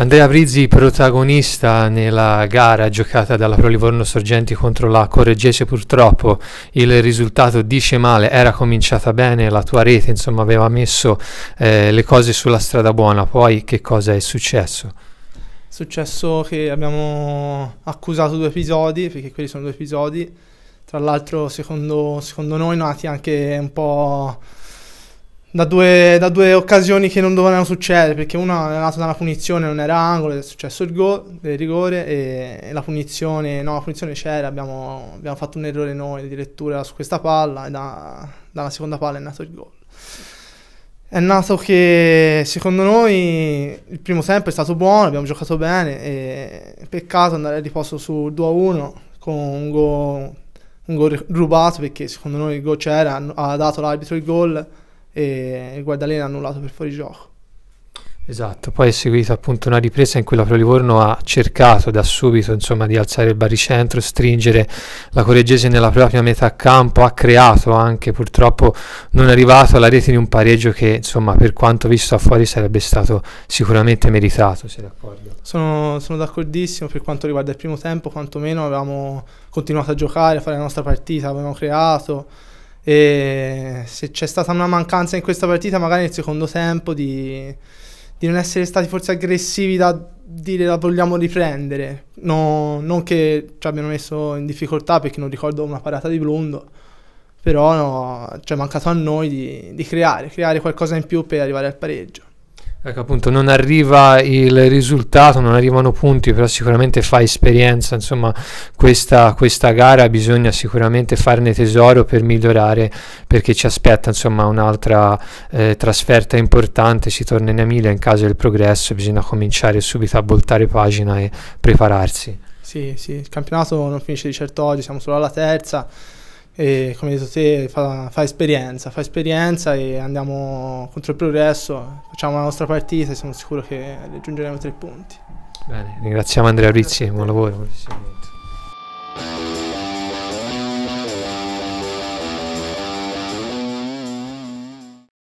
Andrea Brizzi, protagonista nella gara giocata dalla Pro Livorno Sorgenti contro la Correggese, purtroppo il risultato dice male, era cominciata bene, la tua rete insomma, aveva messo eh, le cose sulla strada buona, poi che cosa è successo? Successo che abbiamo accusato due episodi, perché quelli sono due episodi, tra l'altro secondo, secondo noi nati anche un po' da due, da due, occasioni che non dovevano succedere, perché una è nata dalla punizione, non era angolo, è successo il gol, il rigore e, e, la punizione, no la punizione c'era, abbiamo, abbiamo, fatto un errore noi di lettura su questa palla e da, dalla seconda palla è nato il gol. È nato che secondo noi il primo tempo è stato buono, abbiamo giocato bene, e peccato andare a riposto sul 2-1 con un gol, un gol rubato perché secondo noi il gol c'era, ha dato l'arbitro il gol e il Guardalena annullato per fuori gioco. Esatto, poi è seguita appunto una ripresa in cui la Pro Livorno ha cercato da subito insomma, di alzare il baricentro, stringere la Correggese nella propria metà campo, ha creato anche purtroppo non è arrivato alla rete di un pareggio che insomma, per quanto visto da fuori sarebbe stato sicuramente meritato, se d'accordo. Sono, sono d'accordissimo per quanto riguarda il primo tempo, quantomeno avevamo continuato a giocare, a fare la nostra partita, avevamo creato, e se c'è stata una mancanza in questa partita, magari nel secondo tempo, di, di non essere stati forse aggressivi da dire la vogliamo riprendere. No, non che ci abbiano messo in difficoltà perché non ricordo una parata di Blundo, però no, ci è mancato a noi di, di creare, creare qualcosa in più per arrivare al pareggio. Ecco appunto non arriva il risultato, non arrivano punti, però sicuramente fa esperienza, insomma questa, questa gara bisogna sicuramente farne tesoro per migliorare perché ci aspetta insomma un'altra eh, trasferta importante, si torna in Emilia in caso del progresso, bisogna cominciare subito a voltare pagina e prepararsi. Sì, sì, il campionato non finisce di certo oggi, siamo solo alla terza e come hai detto te fa, fa, esperienza, fa esperienza e andiamo contro il progresso, facciamo la nostra partita e sono sicuro che raggiungeremo tre punti. Bene, ringraziamo Andrea Rizzi, buon lavoro.